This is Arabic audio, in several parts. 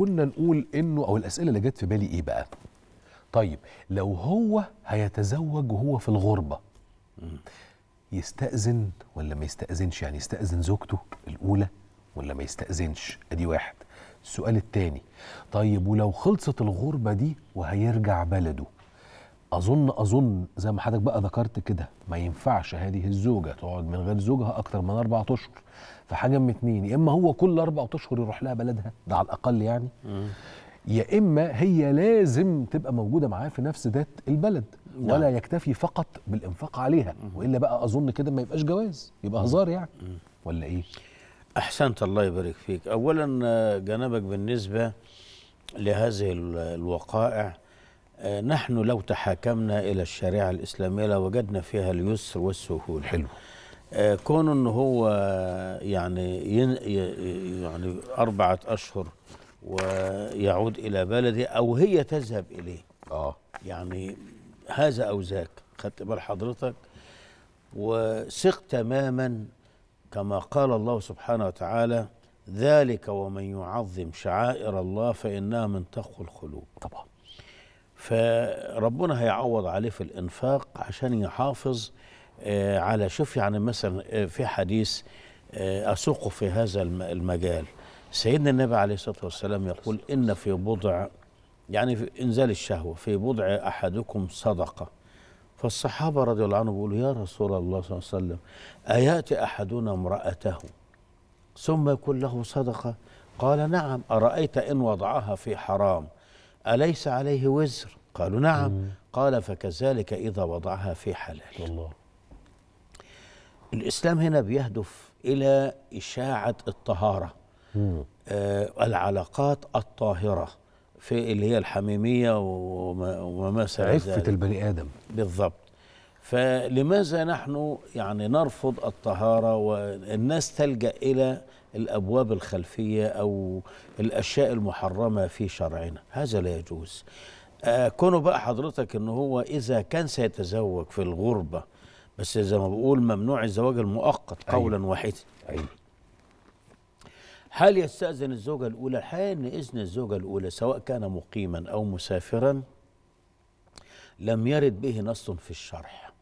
كنا نقول انه او الاسئله اللي جت في بالي ايه بقى طيب لو هو هيتزوج وهو في الغربه يستأذن ولا ما يستأذنش يعني يستأذن زوجته الأولى ولا ما يستأذنش أدي واحد السؤال التاني طيب ولو خلصت الغربة دي وهيرجع بلده اظن اظن زي ما حضرتك بقى ذكرت كده ما ينفعش هذه الزوجه تقعد من غير زوجها اكتر من اربع اشهر فحاجه من اتنين يا اما هو كل اربع اشهر يروح لها بلدها ده على الاقل يعني يا اما هي لازم تبقى موجوده معاه في نفس ذات البلد نعم. ولا يكتفي فقط بالانفاق عليها والا بقى اظن كده ما يبقاش جواز يبقى هزار يعني ولا ايه احسنت الله يبارك فيك اولا آه، جنابك بالنسبه لهذه الوقائع آه، نحن لو تحاكمنا إلى الشريعة الإسلامية لوجدنا فيها اليسر والسهولة حلو آه، كون ان هو يعني ين يعني اربعه اشهر ويعود الى بلده او هي تذهب اليه اه يعني هذا او ذاك خدت بال حضرتك وثق تماما كما قال الله سبحانه وتعالى ذلك ومن يعظم شعائر الله فانها من تقوى القلوب طبعا فربنا هيعوض عليه في الإنفاق عشان يحافظ آه، على شوف يعني مثلا آه، في حديث آه، اسوقه في هذا المجال سيدنا النبي عليه الصلاة والسلام يقول إن في بضع يعني في إنزال الشهوة في بضع أحدكم صدقة فالصحابة رضي الله عنهم بيقولوا يا رسول الله صلى الله عليه وسلم أيأتي أحدنا امرأته ثم يكون له صدقة قال نعم أرأيت إن وضعها في حرام أليس عليه وزر قالوا نعم مم. قال فكذلك إذا وضعها في حلال الله الإسلام هنا بيهدف إلى إشاعة الطهارة آه العلاقات الطاهرة في اللي هي الحميمية وما, وما عفة البني آدم بالضبط فلماذا نحن يعني نرفض الطهارة والناس تلجأ إلى الأبواب الخلفية أو الأشياء المحرمة في شرعنا هذا لا يجوز آه، كونه بقى حضرتك أنه هو إذا كان سيتزوج في الغربة بس زي ما بقول ممنوع الزواج المؤقت قولا أيوة. واحدا أيوة. هل يستأذن الزوجة الأولى؟ الحقيقة أن إذن الزوجة الأولى سواء كان مقيما أو مسافرا لم يرد به نص في الشرح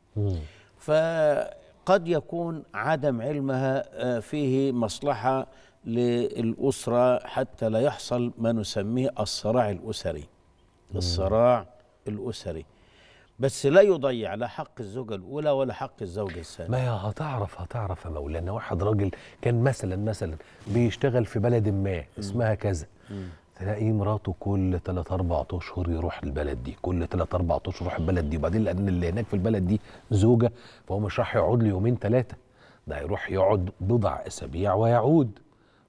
فقد يكون عدم علمها آه، فيه مصلحة للأسرة حتى لا يحصل ما نسميه الصراع الأسري الصراع الأسري بس لا يضيع لا حق الزوجة الأولى ولا حق الزوجة الثانية ما هتعرف هتعرف يا مولانا واحد راجل كان مثلا مثلا بيشتغل في بلد ما اسمها كذا تلاقي مراته كل 3 4 اشهر يروح البلد دي كل 3 4 اشهر يروح البلد دي وبعدين لان اللي هناك في البلد دي زوجه فهو مش راح يقعد له يومين ثلاثه ده هيروح يقعد بضع اسابيع ويعود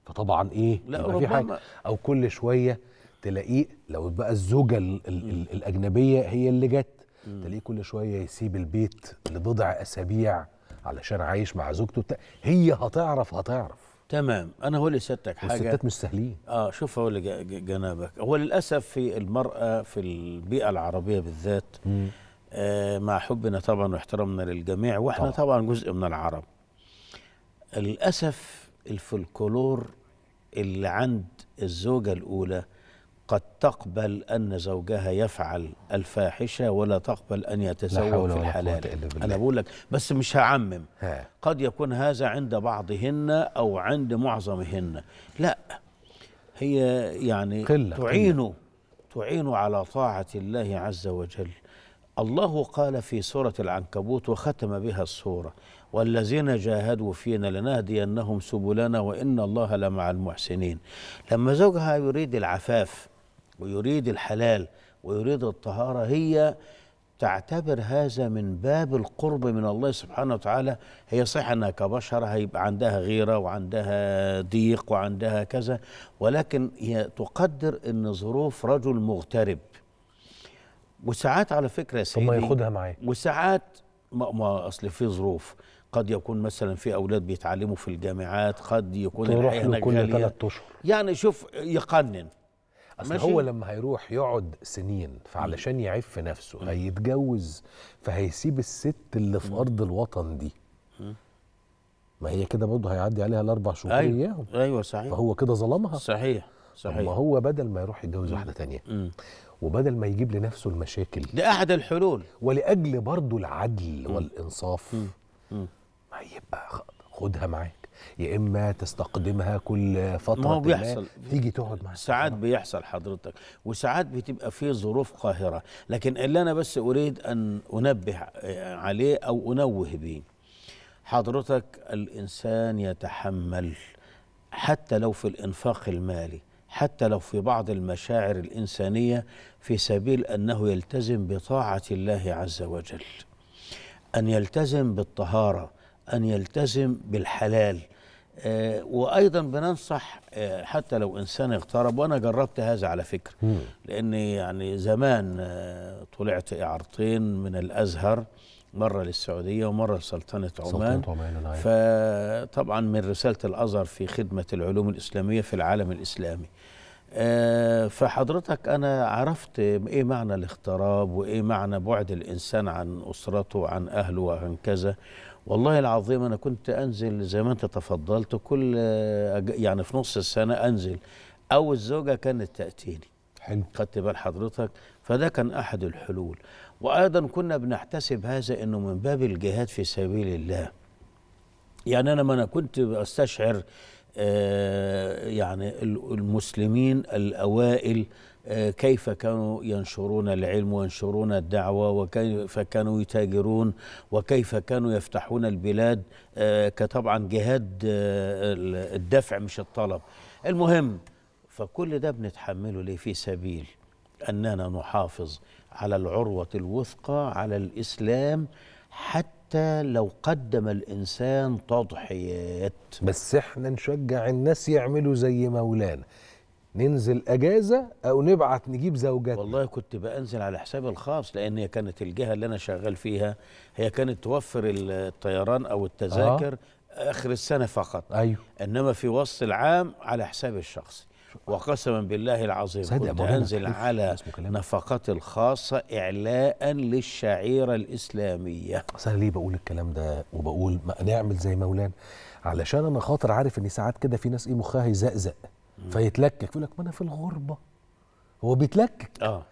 فطبعا ايه لا ربما في حاجه او كل شويه تلاقيه لو بقى الزوجه الـ الـ الـ الاجنبيه هي اللي جت تلاقيه كل شويه يسيب البيت لبضع اسابيع علشان عايش مع زوجته هي هتعرف هتعرف تمام انا هو اللي ستك حاجه الستات مش سهلين اه شوف هو اللي جنابك هو للاسف في المراه في البيئه العربيه بالذات آه مع حبنا طبعا واحترامنا للجميع واحنا طبعا, طبعا جزء من العرب للاسف الفلكلور اللي عند الزوجه الاولى قد تقبل أن زوجها يفعل الفاحشة ولا تقبل أن يتزوج في الحلال أنا بقول لك بس مش هعمم ها. قد يكون هذا عند بعضهن أو عند معظمهن لا هي يعني قلة تعين تعين على طاعة الله عز وجل الله قال في سورة العنكبوت وختم بها السورة والذين جاهدوا فينا لنهدينهم سبلنا وإن الله لمع المحسنين لما زوجها يريد العفاف ويريد الحلال ويريد الطهارة هي تعتبر هذا من باب القرب من الله سبحانه وتعالى هي صح أنها كبشر هيبقى عندها غيرة وعندها ضيق وعندها كذا ولكن هي تقدر أن ظروف رجل مغترب وساعات على فكرة يا سيدي ياخدها معاه وساعات ما, ما أصل في ظروف قد يكون مثلا في اولاد بيتعلموا في الجامعات قد يكون تروح له كل ثلاث اشهر يعني شوف يقنن اصل ماشي. هو لما هيروح يقعد سنين فعلشان يعف نفسه مم. هيتجوز فهيسيب الست اللي في مم. ارض الوطن دي مم. ما هي كده برضه هيعدي عليها الاربع شهور أيوة. اياهم ايوه صحيح فهو كده ظلمها صحيح صحيح ما هو بدل ما يروح يتجوز واحده تانية مم. وبدل ما يجيب لنفسه المشاكل احد الحلول ولاجل برضه العدل مم. والانصاف مم. مم. ما يبقى خدها معاه يا اما تستقدمها كل فتره ما هو بيحصل تيجي تقعد مع ساعات بيحصل حضرتك وساعات بتبقى في ظروف قاهره لكن اللي انا بس اريد ان انبه عليه او انوه بيه حضرتك الانسان يتحمل حتى لو في الانفاق المالي حتى لو في بعض المشاعر الانسانيه في سبيل انه يلتزم بطاعه الله عز وجل ان يلتزم بالطهاره أن يلتزم بالحلال آه، وايضا بننصح آه، حتى لو انسان اغترب وانا جربت هذا على فكره لان يعني زمان آه، طلعت اعارتين من الازهر مره للسعوديه ومره لسلطنه عمان نعم. فطبعا من رساله الازهر في خدمه العلوم الاسلاميه في العالم الاسلامي فحضرتك انا عرفت ايه معنى الاغتراب وايه معنى بعد الانسان عن اسرته وعن اهله وعن كذا والله العظيم انا كنت انزل زي ما انت تفضلت كل يعني في نص السنه انزل او الزوجه كانت تاتيني حلو خدت بال حضرتك فده كان احد الحلول وايضا كنا بنحتسب هذا انه من باب الجهاد في سبيل الله يعني انا ما انا كنت استشعر آه، يعني المسلمين الأوائل آه، كيف كانوا ينشرون العلم وينشرون الدعوة وكيف كانوا يتاجرون وكيف كانوا يفتحون البلاد آه، كطبعا جهاد الدفع مش الطلب المهم فكل ده بنتحمله ليه في سبيل أننا نحافظ على العروة الوثقى على الإسلام حتى حتى لو قدم الانسان تضحيات بس احنا نشجع الناس يعملوا زي مولانا ننزل اجازه او نبعت نجيب زوجات والله كنت بانزل على حسابي الخاص لان هي كانت الجهه اللي انا شغال فيها هي كانت توفر الطيران او التذاكر آه. اخر السنه فقط ايوه انما في وسط العام على حسابي الشخصي وقسما بالله العظيم كنت أنزل على نفقات الخاصة إعلاء للشعيرة الإسلامية أصل ليه بقول الكلام ده وبقول ما نعمل زي مولانا علشان أنا خاطر عارف إن ساعات كده في ناس إيه مخها يزقزق فيتلكك يقول لك ما أنا في الغربة هو بيتلكك اه